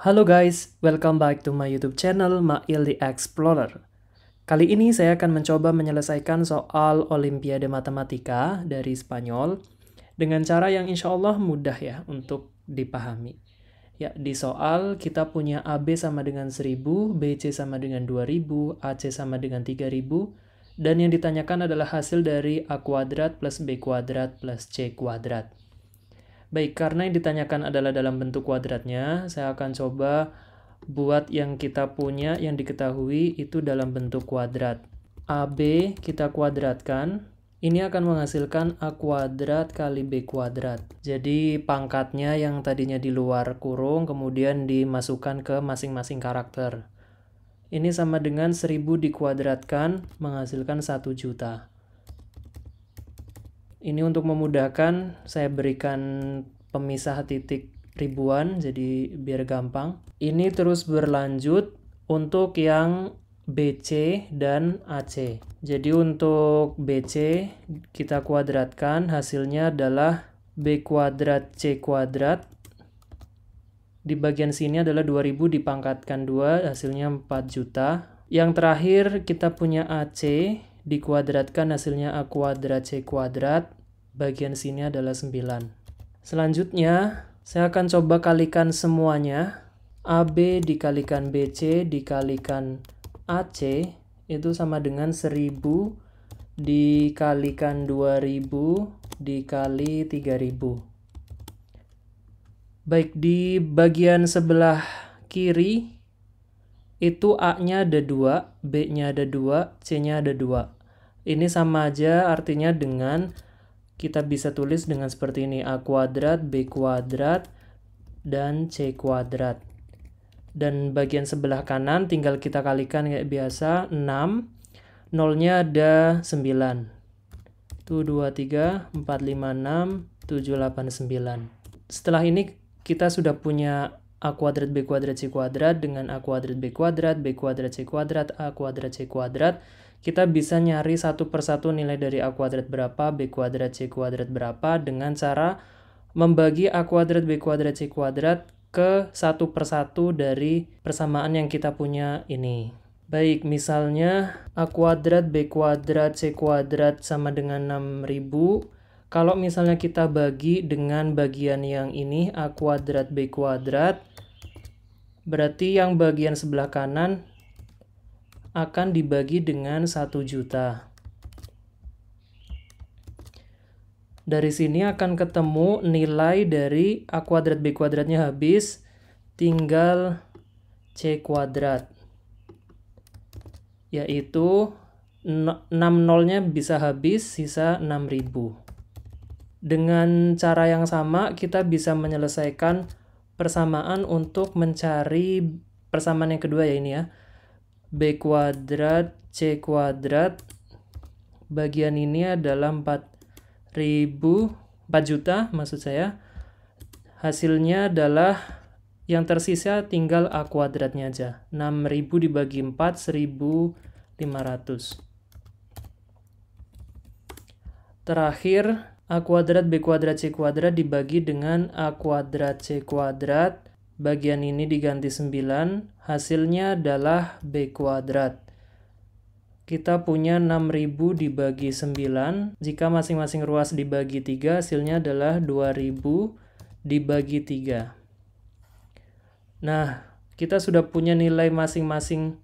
Halo guys, welcome back to my YouTube channel Ma'il the Explorer. Kali ini saya akan mencoba menyelesaikan soal Olimpiade Matematika dari Spanyol dengan cara yang insya Allah mudah ya untuk dipahami. Ya, di soal kita punya AB sama dengan 1000, BC sama dengan 2000, AC sama dengan 3000, dan yang ditanyakan adalah hasil dari A kuadrat plus B kuadrat plus C kuadrat. Baik, karena yang ditanyakan adalah dalam bentuk kuadratnya, saya akan coba buat yang kita punya, yang diketahui itu dalam bentuk kuadrat. AB kita kuadratkan, ini akan menghasilkan A kuadrat kali B kuadrat. Jadi pangkatnya yang tadinya di luar kurung kemudian dimasukkan ke masing-masing karakter. Ini sama dengan 1000 dikuadratkan menghasilkan 1 juta. Ini untuk memudahkan saya berikan pemisah titik ribuan jadi biar gampang. Ini terus berlanjut untuk yang BC dan AC. Jadi untuk BC kita kuadratkan hasilnya adalah B kuadrat C kuadrat. Di bagian sini adalah 2000 dipangkatkan 2 hasilnya 4 juta. Yang terakhir kita punya AC dikuadratkan hasilnya A kuadrat C kuadrat bagian sini adalah 9. Selanjutnya, saya akan coba kalikan semuanya. AB dikalikan BC dikalikan AC itu sama dengan 1000 dikalikan 2000 dikali 3000. Baik, di bagian sebelah kiri itu A-nya ada 2, B-nya ada 2, C-nya ada 2. Ini sama aja artinya dengan kita bisa tulis dengan seperti ini A kuadrat, B kuadrat, dan C kuadrat. Dan bagian sebelah kanan tinggal kita kalikan kayak biasa 6, nolnya ada 9. 1, 2, 3, 4, 5, 6, 7, 8, 9. Setelah ini kita sudah punya A kuadrat, B kuadrat, C kuadrat dengan A kuadrat, B kuadrat, B kuadrat, C kuadrat, A kuadrat, C kuadrat kita bisa nyari satu persatu nilai dari A kuadrat berapa, B kuadrat, C kuadrat berapa dengan cara membagi A kuadrat, B kuadrat, C kuadrat ke satu persatu dari persamaan yang kita punya ini. Baik, misalnya A kuadrat, B kuadrat, C kuadrat sama dengan 6000. Kalau misalnya kita bagi dengan bagian yang ini, A kuadrat, B kuadrat, berarti yang bagian sebelah kanan akan dibagi dengan 1 juta. Dari sini akan ketemu nilai dari A kuadrat B kuadratnya habis, tinggal C kuadrat. Yaitu 6 nolnya bisa habis, sisa 6000. Dengan cara yang sama, kita bisa menyelesaikan persamaan untuk mencari persamaan yang kedua ya ini ya B kuadrat C kuadrat bagian ini adalah 4000 4 juta maksud saya hasilnya adalah yang tersisa tinggal A kuadratnya aja 6000 dibagi 4 1500 terakhir A kuadrat B kuadrat C kuadrat dibagi dengan A kuadrat C kuadrat Bagian ini diganti 9, hasilnya adalah B kuadrat. Kita punya 6000 dibagi 9, jika masing-masing ruas dibagi 3, hasilnya adalah 2000 dibagi 3. Nah, kita sudah punya nilai masing-masing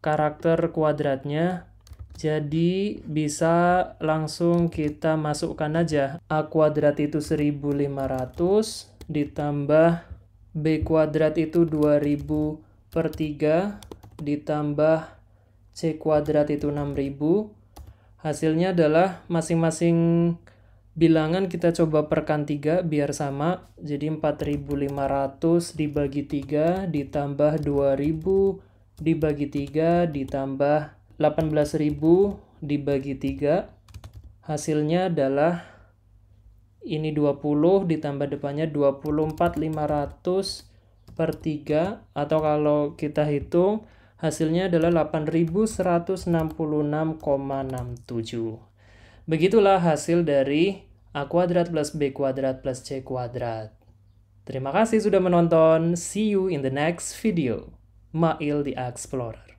karakter kuadratnya, jadi bisa langsung kita masukkan aja A kuadrat itu 1500 ditambah B kuadrat itu 2000 per 3 ditambah C kuadrat itu 6000. Hasilnya adalah masing-masing bilangan kita coba perkan 3 biar sama. Jadi 4500 dibagi 3 ditambah 2000 dibagi 3 ditambah 18000 dibagi 3. Hasilnya adalah ini 20 ditambah depannya 24.500 per 3 atau kalau kita hitung hasilnya adalah 8.166,67 begitulah hasil dari A kuadrat plus B kuadrat plus C kuadrat terima kasih sudah menonton see you in the next video Ma'il the Explorer